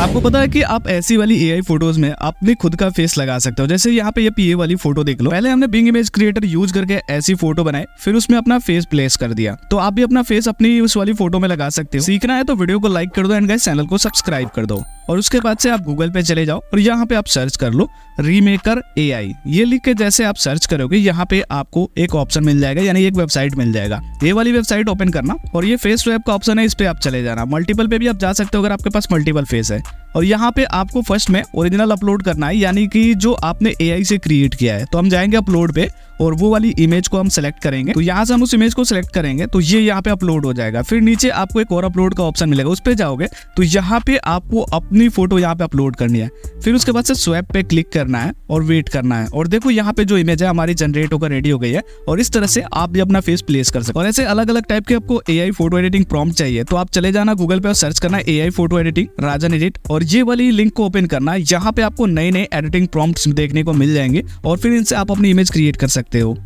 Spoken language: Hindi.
आपको पता है कि आप ऐसी वाली आई फोटोज में अपने खुद का फेस लगा सकते हो जैसे यहाँ पे ये पीए वाली फोटो देख लो पहले हमने बिंग इमेज क्रिएटर यूज करके ऐसी फोटो बनाई फिर उसमें अपना फेस प्लेस कर दिया तो आप भी अपना फेस अपनी उस वाली फोटो में लगा सकते हो सीखना है तो वीडियो को लाइक कर दो एंड चैनल को सब्सक्राइब कर दो और उसके बाद से आप गूगल पे चले जाओ और यहाँ पे आप सर्च कर लो रीमेकर ए आई ये लिख के जैसे आप सर्च करोगे यहाँ पे आपको एक ऑप्शन मिल जाएगा यानी एक वेबसाइट मिल जाएगा ये वाली वेबसाइट ओपन करना और ये फेस वेब का ऑप्शन है इस पे आप चले जाना मल्टीपल पे भी आप जा सकते हो अगर आपके पास मल्टीपल फेस है और यहाँ पे आपको फर्स्ट में ओरिजिनल अपलोड करना है यानी कि जो आपने ए से क्रिएट किया है तो हम जाएंगे अपलोड पे और वो वाली इमेज को हम सेलेक्ट करेंगे तो यहाँ से हम उस इमेज को सेलेक्ट करेंगे तो ये यहाँ पे अपलोड हो जाएगा फिर नीचे आपको एक और अपलोड का ऑप्शन मिलेगा उस पर जाओगे तो यहाँ पे आपको अपनी फोटो यहाँ पे अपलोड करनी है फिर उसके बाद से स्वैप पे क्लिक करना है और वेट करना है और देखो यहाँ पे जो इमेज है हमारी जनरेट होकर रेडी हो गई है और इस तरह से आप भी अपना फेस प्लेस कर सकते और ऐसे अलग अलग टाइप के आपको ए फोटो एडिटिंग प्रॉम्प्ट चाहिए तो आप चले जाना गूगल पे और सर्च करना a photo editing Rajan edit और और ये वाली लिंक को ओपन करना है यहाँ पे आपको नए नए एडिटिंग प्रॉम्प्ट्स देखने को मिल जाएंगे और फिर इनसे आप अपनी इमेज क्रिएट कर सकते हो